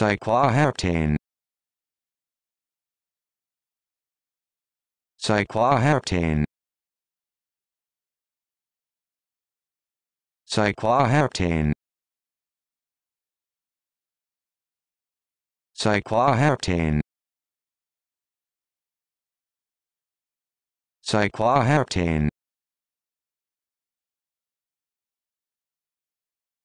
cycloheptane cycloheptane cycloheptane cycloheptane cycloheptane